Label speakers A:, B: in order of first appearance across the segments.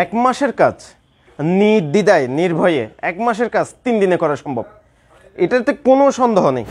A: এক মাসের কাজ নির্দ্বিধায় নির্ভয়ে এক মাসের কাজ তিন দিনে করা সম্ভব
B: এটাতে কোনো সন্দেহ নেই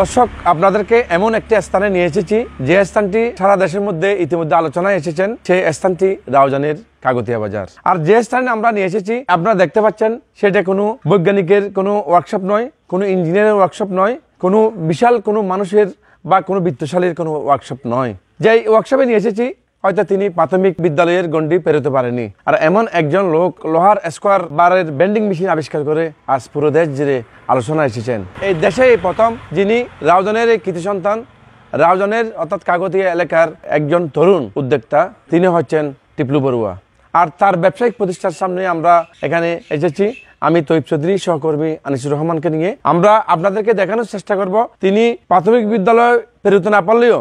B: দর্শক আপনাদেরকে এমন একটি স্থানে নিয়ে এসেছি যে স্থানটি সারা দেশের মধ্যে ইতিমধ্যে আলোচনায় এসেছেন সেই স্থানটি রাউজানের কাগতিয়া বাজার আর যে স্থানে আমরা নিয়ে এসেছি আপনারা দেখতে পাচ্ছেন সেটা কোনো বৈজ্ঞানিকের কোনো ওয়ার্কশপ নয় কোনো ইঞ্জিনিয়ারের ওয়ার্কশপ নয় কোনো বিশাল কোনো মানুষের বা কোনো বৃত্তশালীর কোনো ওয়ার্কশপ নয় যে ওয়ার্কশপে নিয়ে এসেছি হয়তো তিনি প্রাথমিক বিদ্যালয়ের গণ্ডি পেরোতে পারেনি আর এমন একজন লোক লোহার স্কোয়ার বারের বেন্ডিং মেশিন আবিষ্কার করে আজ পুরো দেশ জুড়ে আলোচনা এসেছেন এই দেশে প্রথম যিনি এই কৃতি সন্তান রাউজনের অর্থাৎ কাগতীয় এলাকার একজন তরুণ উদ্যোক্তা তিনি হচ্ছেন টিপলু বড়ুয়া আর তার ব্যবসায়িক প্রতিষ্ঠার সামনে আমরা এখানে এসেছি আমি তৈব চৌধুরী সহকর্মী আনিসুর রহমানকে নিয়ে আমরা আপনাদেরকে দেখানোর চেষ্টা করব তিনি প্রাথমিক বিদ্যালয় পেরোতে না পারলেও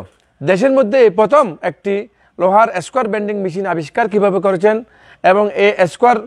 B: দেশের মধ্যে প্রথম একটি লোহার স্কোয়ার বেন্ডিং মেশিন আবিষ্কার কিভাবে করেছেন এবং এই স্কোয়ার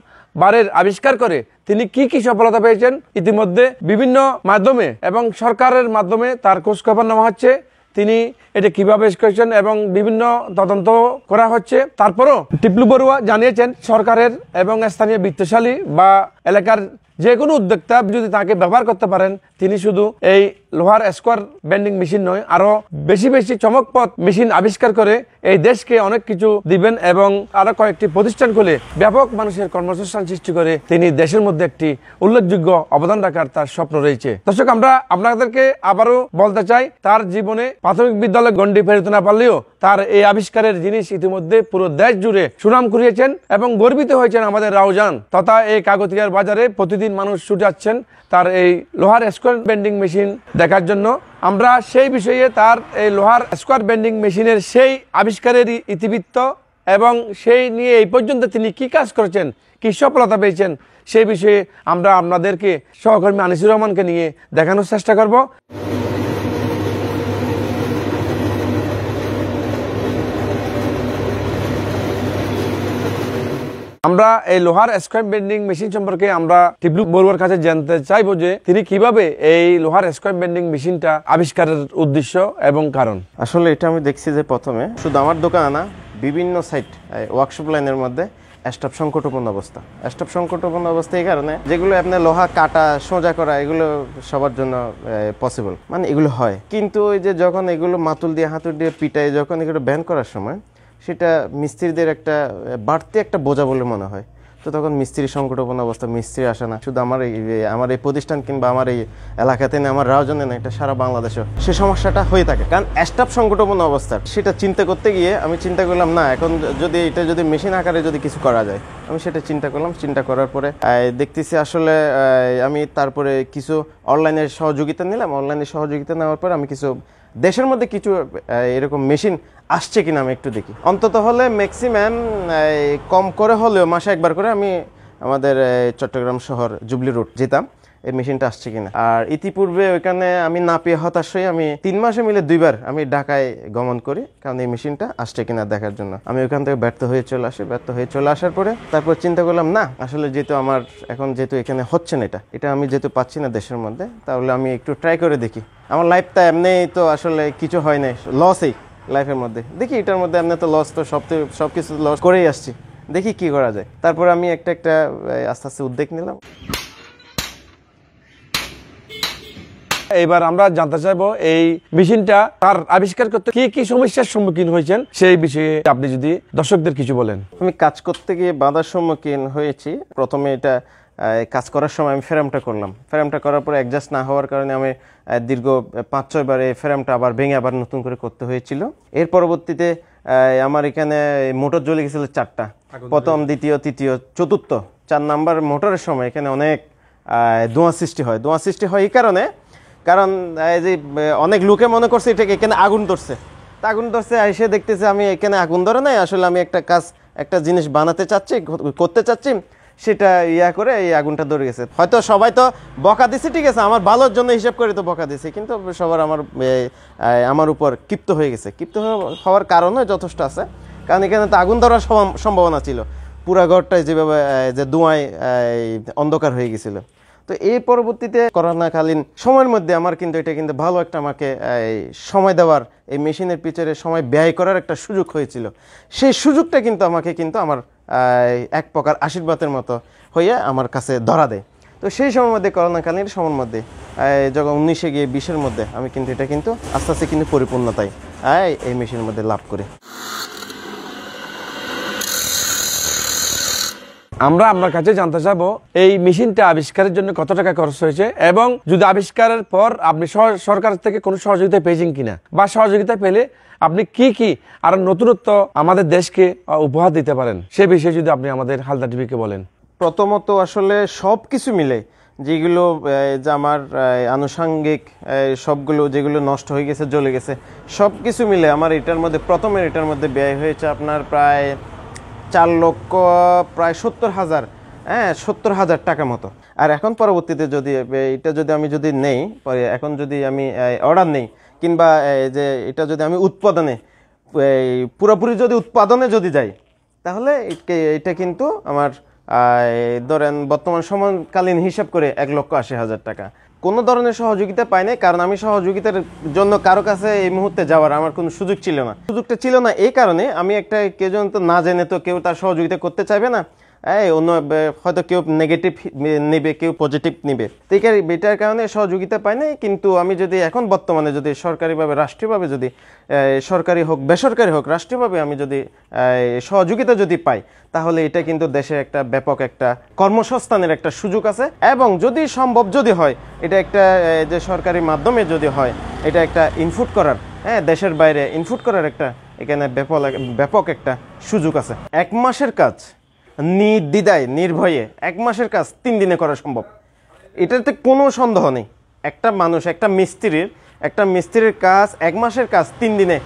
B: বারের আবিষ্কার করে তিনি কি কি সফলতা পেয়েছেন ইতিমধ্যে বিভিন্ন মাধ্যমে এবং সরকারের মাধ্যমে তার খোঁজখবর নেওয়া হচ্ছে তিনি এটা কিভাবে করেছেন এবং বিভিন্ন তদন্ত করা হচ্ছে তারপরও টিপলু বড়ুয়া জানিয়েছেন সরকারের এবং স্থানীয় বৃত্তশালী বা এলাকার যে কোনো উদ্যোক্তা যদি তাকে ব্যবহার করতে পারেন তিনি শুধু এই লোহার স্কোয়ার বেন্ডিং মেশিন নয় আরো বেশি বেশি চমকপথ মেশিন আবিষ্কার করে এই দেশকে অনেক কিছু দিবেন এবং আরো কয়েকটি প্রতিষ্ঠান খুলে ব্যাপক মানুষের কর্মসংস্থান সৃষ্টি করে তিনি দেশের মধ্যে একটি উল্লেখযোগ্য অবদান রাখার তার স্বপ্ন রয়েছে দর্শক আমরা আপনাদেরকে আবারও বলতে চাই তার জীবনে প্রাথমিক বিদ্যালয় গণ্ডি ফেরত না পারলেও তার এই আবিষ্কারের জিনিস ইতিমধ্যে পুরো দেশ জুড়ে সুনাম কুড়িয়েছেন এবং গর্বিত হয়েছেন আমাদের রাউজান তথা এই কাগতিয়ার বাজারে প্রতিদিন মানুষ ছুটে যাচ্ছেন তার এই লোহার স্কোয়ার বেন্ডিং মেশিন দেখার জন্য আমরা সেই বিষয়ে তার এই লোহার স্কোয়ার বেন্ডিং মেশিনের সেই আবিষ্কারের ইতিবৃত্ত এবং সেই নিয়ে এই পর্যন্ত তিনি কি কাজ করেছেন কী সফলতা পেয়েছেন সেই বিষয়ে আমরা আপনাদেরকে সহকর্মী আনিসুর রহমানকে নিয়ে দেখানোর চেষ্টা করব আমরা এই লোহার স্ক্র্যাপ বেন্ডিং মেশিন সম্পর্কে আমরা টিপলু বড়ুয়ার কাছে জানতে চাইবো যে তিনি কিভাবে এই লোহার স্ক্র্যাপ বেন্ডিং মেশিনটা আবিষ্কারের উদ্দেশ্য এবং কারণ আসলে এটা আমি দেখছি যে প্রথমে শুধু আমার দোকান না বিভিন্ন সাইট ওয়ার্কশপ লাইনের মধ্যে স্টাফ
A: সংকটপূর্ণ অবস্থা স্টাফ সংকটপূর্ণ অবস্থা এই কারণে যেগুলো আপনার লোহা কাটা সোজা করা এগুলো সবার জন্য পসিবল মানে এগুলো হয় কিন্তু ওই যে যখন এগুলো মাতুল দিয়ে হাতুর দিয়ে পিটায় যখন এগুলো ব্যান করার সময় সেটা মিস্ত্রিদের একটা বাড়তি একটা বোঝা বলে মনে হয় তো তখন মিস্ত্রি সংকটপূর্ণ অবস্থা মিস্ত্রি আসে না শুধু আমার এই আমার এই প্রতিষ্ঠান কিংবা আমার এই এলাকাতে না আমার রাজনে না এটা সারা বাংলাদেশে সে সমস্যাটা হয়ে থাকে কারণ স্টাফ সংকটপূর্ণ অবস্থা সেটা চিন্তা করতে গিয়ে আমি চিন্তা করলাম না এখন যদি এটা যদি মেশিন আকারে যদি কিছু করা যায় আমি সেটা চিন্তা করলাম চিন্তা করার পরে দেখতেছি আসলে আমি তারপরে কিছু অনলাইনের সহযোগিতা নিলাম অনলাইনের সহযোগিতা নেওয়ার পর আমি কিছু দেশের মধ্যে কিছু এরকম মেশিন আসছে কিনা আমি একটু দেখি অন্তত হলে ম্যাক্সিমাম কম করে হলেও মাসে একবার করে আমি আমাদের চট্টগ্রাম শহর জুবলি রোড যেতাম এই মেশিনটা আসছে কিনা আর ইতিপূর্বে ওইখানে আমি না পেয়ে হতাশ হয়ে আমি তিন মাসে মিলে দুইবার আমি ঢাকায় গমন করি কারণ এই মেশিনটা আসছে কিনা দেখার জন্য আমি ওখান থেকে ব্যর্থ হয়ে চলে আসি ব্যর্থ হয়ে চলে আসার পরে তারপর চিন্তা করলাম না আসলে যেহেতু আমার এখন যেহেতু এখানে হচ্ছে না এটা এটা আমি যেহেতু পাচ্ছি না দেশের মধ্যে তাহলে আমি একটু ট্রাই করে দেখি আমার লাইফটা এমনি তো আসলে কিছু হয় নাই লসই লাইফের মধ্যে দেখি এটার মধ্যে আপনি তো লস তো সব সব কিছু লস করেই আসছি দেখি কি করা যায় তারপর
B: আমি একটা একটা আস্তে আস্তে উদ্যোগ নিলাম এবার আমরা জানতে চাইবো এই মেশিনটা তার আবিষ্কার করতে কি কি সমস্যার সম্মুখীন হয়েছেন সেই বিষয়ে আপনি যদি দর্শকদের কিছু বলেন
A: আমি কাজ করতে গিয়ে বাধার সম্মুখীন হয়েছি প্রথমে এটা কাজ করার সময় আমি ফ্রেমটা করলাম ফ্রেমটা করার পরে অ্যাডজাস্ট না হওয়ার কারণে আমি দীর্ঘ পাঁচ ছয়বার এই ফ্রেমটা আবার ভেঙে আবার নতুন করে করতে হয়েছিল এর পরবর্তীতে আমার এখানে মোটর জ্বলে গেছিল চারটা প্রথম দ্বিতীয় তৃতীয় চতুর্থ চার নাম্বার মোটরের সময় এখানে অনেক ধোঁয়া সৃষ্টি হয় ধোঁয়া সৃষ্টি হয় এই কারণে কারণ এই যে অনেক লোকে মনে করছে এটাকে এখানে আগুন ধরছে তা আগুন ধরছে এসে দেখতেছে আমি এখানে আগুন ধরে নাই আসলে আমি একটা কাজ একটা জিনিস বানাতে চাচ্ছি করতে চাচ্ছি সেটা ইয়া করে এই আগুনটা ধরে গেছে হয়তো সবাই তো বকা দিছে ঠিক আছে আমার ভালোর জন্য হিসাব করে তো বকা দিছে কিন্তু সবার আমার আমার উপর ক্ষিপ্ত হয়ে গেছে ক্ষিপ্ত হওয়ার কারণও যথেষ্ট আছে কারণ এখানে তো আগুন ধরার সম্ভাবনা ছিল পুরা ঘরটায় যেভাবে যে ধোঁয়ায় অন্ধকার হয়ে গেছিল তো এই পরবর্তীতে করোনাকালীন সময়ের মধ্যে আমার কিন্তু এটা কিন্তু ভালো একটা আমাকে সময় দেওয়ার এই মেশিনের পিছনে সময় ব্যয় করার একটা সুযোগ হয়েছিল সেই সুযোগটা কিন্তু আমাকে কিন্তু আমার এক প্রকার আশীর্বাদের মতো হইয়া আমার কাছে ধরা দেয় তো সেই সময়ের মধ্যে করোনাকালীন সময়ের মধ্যে যখন উনিশে গিয়ে বিশের মধ্যে আমি কিন্তু এটা কিন্তু আস্তে আস্তে কিন্তু পরিপূর্ণতায় এই মেশিনের
B: মধ্যে লাভ করি আমরা আপনার কাছে জানতে চাবো এই মেশিনটা আবিষ্কারের জন্য কত টাকা খরচ হয়েছে এবং যদি আবিষ্কারের পর আপনি সরকার থেকে কোনো সহযোগিতা পেয়েছেন কিনা বা সহযোগিতা পেলে আপনি কি কি আর নতুনত্ব আমাদের দেশকে উপহার দিতে পারেন সে বিষয়ে যদি আপনি আমাদের হালদা টিভিকে বলেন প্রথমত আসলে সব কিছু মিলে যেগুলো যে আমার
A: আনুষাঙ্গিক সবগুলো যেগুলো নষ্ট হয়ে গেছে জ্বলে গেছে সব কিছু মিলে আমার এটার মধ্যে প্রথমের এটার মধ্যে ব্যয় হয়েছে আপনার প্রায় চার লক্ষ প্রায় সত্তর হাজার হ্যাঁ সত্তর হাজার টাকা মতো আর এখন পরবর্তীতে যদি এটা যদি আমি যদি নেই পরে এখন যদি আমি অর্ডার নেই কিংবা যে এটা যদি আমি উৎপাদনে পুরোপুরি যদি উৎপাদনে যদি যাই তাহলে এটা কিন্তু আমার ধরেন বর্তমান সময়কালীন হিসাব করে এক লক্ষ আশি হাজার টাকা কোনো ধরনের সহযোগিতা পাইনি কারণ আমি সহযোগিতার জন্য কারো কাছে এই মুহূর্তে যাওয়ার আমার কোনো সুযোগ ছিল না সুযোগটা ছিল না এই কারণে আমি একটা কেউ তো না জেনে তো কেউ তার সহযোগিতা করতে চাইবে না এই অন্য হয়তো কেউ নেগেটিভ নেবে কেউ পজিটিভ নেবে আছে এটার কারণে সহযোগিতা পায় নাই কিন্তু আমি যদি এখন বর্তমানে যদি সরকারিভাবে রাষ্ট্রীয়ভাবে যদি সরকারি হোক বেসরকারি হোক রাষ্ট্রীয়ভাবে আমি যদি সহযোগিতা যদি পাই তাহলে এটা কিন্তু দেশে একটা ব্যাপক একটা কর্মসংস্থানের একটা সুযোগ আছে এবং যদি সম্ভব যদি হয় এটা একটা যে সরকারি মাধ্যমে যদি হয় এটা একটা ইনফুট করার হ্যাঁ দেশের বাইরে ইনফুট করার একটা এখানে ব্যাপক ব্যাপক একটা সুযোগ আছে এক মাসের কাজ নির্দ্বিধায় নির্ভয়ে এক মাসের কাজ তিন দিনে করা সম্ভব এটাতে কোনো সন্দেহ নেই একটা মানুষ একটা মিস্ত্রির একটা মিস্ত্রির কাজ এক মাসের কাজ তিন দিনে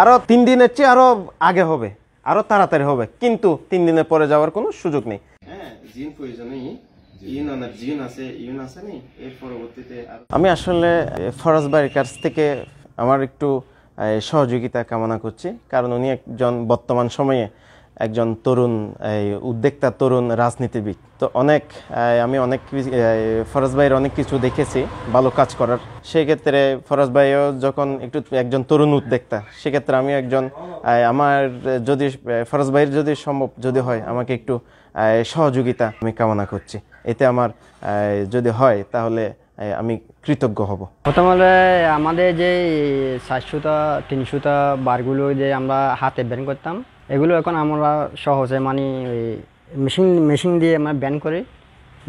A: আরও তিন দিনের চেয়ে আরও আগে হবে আরও তাড়াতাড়ি হবে কিন্তু তিন দিনে পরে যাওয়ার কোনো সুযোগ নেই হ্যাঁ, আমি আসলে ফরাজ বাড়ির কাছ থেকে আমার একটু সহযোগিতা কামনা করছি কারণ উনি একজন বর্তমান সময়ে একজন তরুণ উদ্যোক্তা তরুণ রাজনীতিবিদ তো অনেক আমি অনেক ফরাজ ভাইয়ের অনেক কিছু দেখেছি ভালো কাজ করার সেক্ষেত্রে ফরাজ ভাইও যখন একটু একজন তরুণ উদ্যোক্তা সেক্ষেত্রে আমি একজন আমার যদি ফরাজ ভাইয়ের যদি সম্ভব যদি হয় আমাকে একটু সহযোগিতা আমি কামনা করছি এতে আমার যদি হয় তাহলে আমি কৃতজ্ঞ হব প্রথমত আমাদের যে সাতশোটা তিনশোটা বারগুলো যে আমরা হাতে বের করতাম এগুলো এখন আমরা সহজে মানে ওই মেশিন মেশিন দিয়ে আমরা ব্যান করি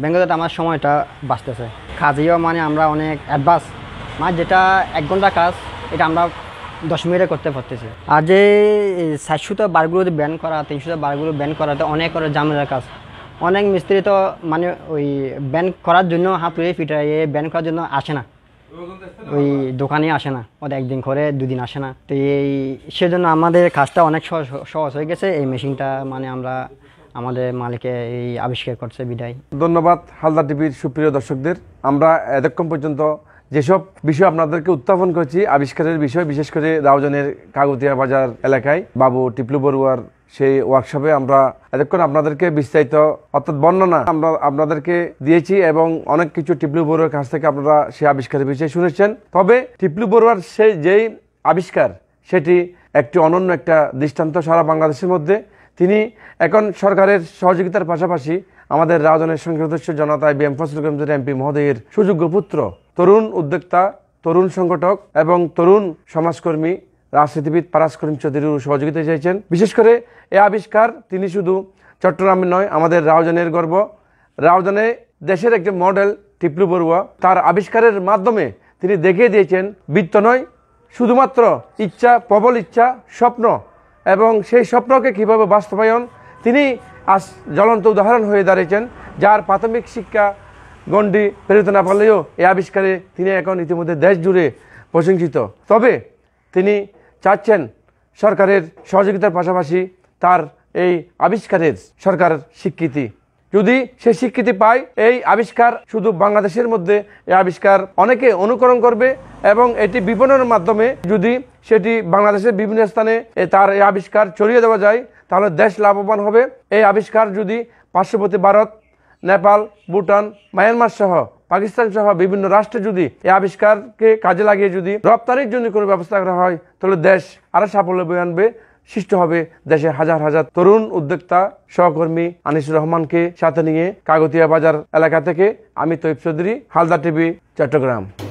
A: ব্যাঙ্গলোতে আমার সময়টা বাঁচতেছে কাজেও মানে আমরা অনেক অ্যাডভান্স মানে যেটা এক ঘন্টা কাজ এটা আমরা দশ মিনিটে করতে পারতেছি আর যে সাতশোটা বারগুলোতে ব্যান করা তিনশোতে বারগুলো ব্যান করাতে অনেক করে জামেলার কাজ অনেক মিস্ত্রি তো মানে ওই ব্যান করার জন্য হাত পিটাইয়ে ব্যান করার জন্য আসে না ওই দোকানে আসে না ওদের একদিন করে দুদিন আসে না তো এই সেজন্য আমাদের কাজটা অনেক সহজ হয়ে গেছে এই মেশিনটা মানে আমরা আমাদের মালিকে
B: এই আবিষ্কার করছে বিদায় ধন্যবাদ হালদা টিভির সুপ্রিয় দর্শকদের আমরা এতক্ষণ পর্যন্ত যেসব বিষয় আপনাদেরকে উত্থাপন করেছি আবিষ্কারের বিষয় বিশেষ করে রাউজনের কাগতিয়া বাজার এলাকায় বাবু টিপলু বড়ুয়ার সেই ওয়ার্কশপে আমরা এতক্ষণ আপনাদেরকে বিস্তারিত অর্থাৎ বর্ণনা আমরা আপনাদেরকে দিয়েছি এবং অনেক কিছু টিপলু বড়ুয়ার কাছ থেকে আপনারা সেই আবিষ্কারের বিষয়ে শুনেছেন তবে টিপলু বড়ুয়ার সে যেই আবিষ্কার সেটি একটি অনন্য একটা দৃষ্টান্ত সারা বাংলাদেশের মধ্যে তিনি এখন সরকারের সহযোগিতার পাশাপাশি আমাদের রাজনের সংসদস্য জনতা বিএম ফসল গমজুর এমপি মহোদয়ের সুযোগ্য পুত্র তরুণ উদ্যোক্তা তরুণ সংগঠক এবং তরুণ সমাজকর্মী রাজনীতিবিদ পারাস করিম চৌধুরীর সহযোগিতা চাইছেন বিশেষ করে এ আবিষ্কার তিনি শুধু চট্টগ্রামে নয় আমাদের রাওজানের গর্ব রাওজানে দেশের একজন মডেল টিপলু বড়ুয়া তার আবিষ্কারের মাধ্যমে তিনি দেখিয়ে দিয়েছেন বৃত্ত নয় শুধুমাত্র ইচ্ছা প্রবল ইচ্ছা স্বপ্ন এবং সেই স্বপ্নকে কীভাবে বাস্তবায়ন তিনি আজ জ্বলন্ত উদাহরণ হয়ে দাঁড়িয়েছেন যার প্রাথমিক শিক্ষা গণ্ডি প্রেরিত না পারলেও এই আবিষ্কারে তিনি এখন ইতিমধ্যে দেশ জুড়ে প্রশংসিত তবে তিনি চাচ্ছেন সরকারের সহযোগিতার পাশাপাশি তার এই আবিষ্কারের সরকার স্বীকৃতি যদি সে স্বীকৃতি পায় এই আবিষ্কার শুধু বাংলাদেশের মধ্যে এই আবিষ্কার অনেকে অনুকরণ করবে এবং এটি বিপণনের মাধ্যমে যদি সেটি বাংলাদেশের বিভিন্ন স্থানে তার এই আবিষ্কার ছড়িয়ে দেওয়া যায় তাহলে দেশ লাভবান হবে এই আবিষ্কার যদি পার্শ্ববর্তী ভারত নেপাল ভুটান মায়ানমার সহ পাকিস্তান সহ বিভিন্ন রাষ্ট্রে যদি এই আবিষ্কারকে কাজে লাগিয়ে যদি রপ্তানির জন্য কোনো ব্যবস্থা করা হয় তাহলে দেশ আরও সাফল্য বয়ে আনবে সৃষ্ট হবে দেশের হাজার হাজার তরুণ উদ্যোক্তা সহকর্মী আনিসুর রহমানকে সাথে নিয়ে কাগতিয়া বাজার এলাকা থেকে আমি তৈব চৌধুরী হালদা টিভি চট্টগ্রাম